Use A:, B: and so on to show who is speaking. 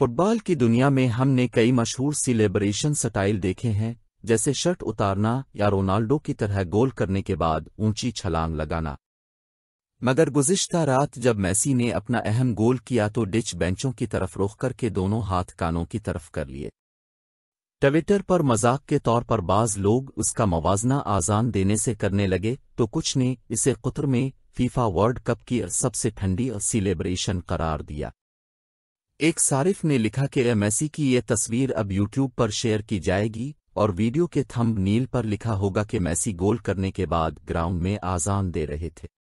A: football की दुनिया में हमने कई मशहूर सेलिब्रेशन स्टाइल देखे हैं जैसे शर्ट उतारना या रोनाल्डो की तरह गोल करने के बाद ऊंची छलांग लगाना मगर गुजश्ता रात जब मैसी ने अपना अहम गोल किया तो डिच बेंचों की तरफ रुख करके दोनों हाथ कानों की तरफ कर लिए ट्विटर पर मजाक के तौर पर बाज लोग उसका मवाजना आजान देने से करने लगे तो कुछ ने इसे कुतर में फीफा वर्ल्ड कप की सबसे ठंडी सेलिब्रेशन करार दिया एक सारिफ ने लिखा कि मैसी की ये तस्वीर अब यूट्यूब पर शेयर की जाएगी और वीडियो के थंबनेल पर लिखा होगा कि मैसी गोल करने के बाद ग्राउंड में आजान दे रहे थे